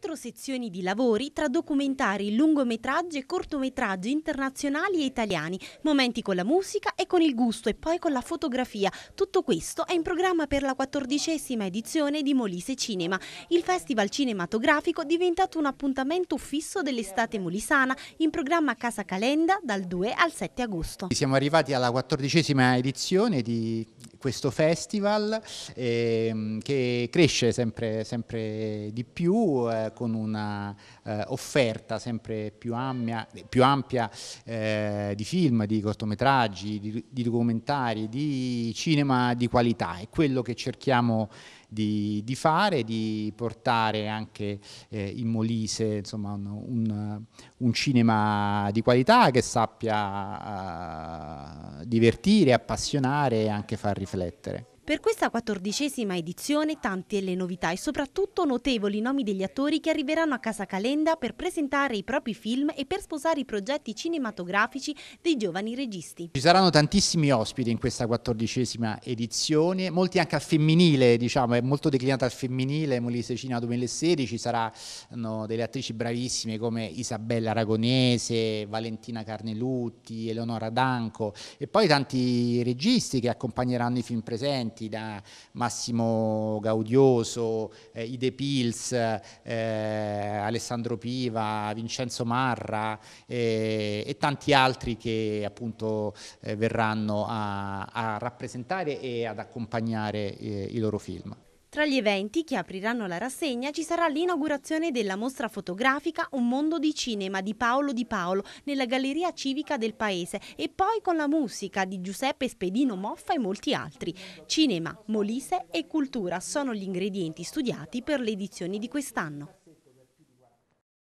quattro sezioni di lavori tra documentari, lungometraggi e cortometraggi internazionali e italiani, momenti con la musica e con il gusto e poi con la fotografia. Tutto questo è in programma per la quattordicesima edizione di Molise Cinema. Il festival cinematografico è diventato un appuntamento fisso dell'estate molisana in programma a Casa Calenda dal 2 al 7 agosto. Siamo arrivati alla quattordicesima edizione di questo festival ehm, che cresce sempre, sempre di più eh, con una eh, offerta sempre più ampia, più ampia eh, di film, di cortometraggi, di, di, documentari, di cinema di qualità. È quello che cerchiamo di, di fare, di portare anche eh, in Molise insomma, un, un, un, cinema di qualità che sappia eh, divertire, appassionare e anche far riflettere riflettere. Per questa quattordicesima edizione tante le novità e soprattutto notevoli nomi degli attori che arriveranno a Casa Calenda per presentare i propri film e per sposare i progetti cinematografici dei giovani registi. Ci saranno tantissimi ospiti in questa quattordicesima edizione, molti anche al femminile, diciamo, è molto declinata al femminile, Molise Cina 2016, saranno delle attrici bravissime come Isabella Aragonese, Valentina Carnelutti, Eleonora Danco e poi tanti registi che accompagneranno i film presenti emergenti da Massimo Gaudioso, eh, Ide Pils, eh, Alessandro Piva, Vincenzo Marra eh, e tanti altri che appunto eh, verranno a, a, rappresentare e ad accompagnare eh, i loro film. Tra gli eventi che apriranno la rassegna ci sarà l'inaugurazione della mostra fotografica Un mondo di cinema di Paolo Di Paolo nella Galleria Civica del Paese e poi con la musica di Giuseppe Spedino Moffa e molti altri. Cinema, Molise e cultura sono gli ingredienti studiati per le edizioni di quest'anno.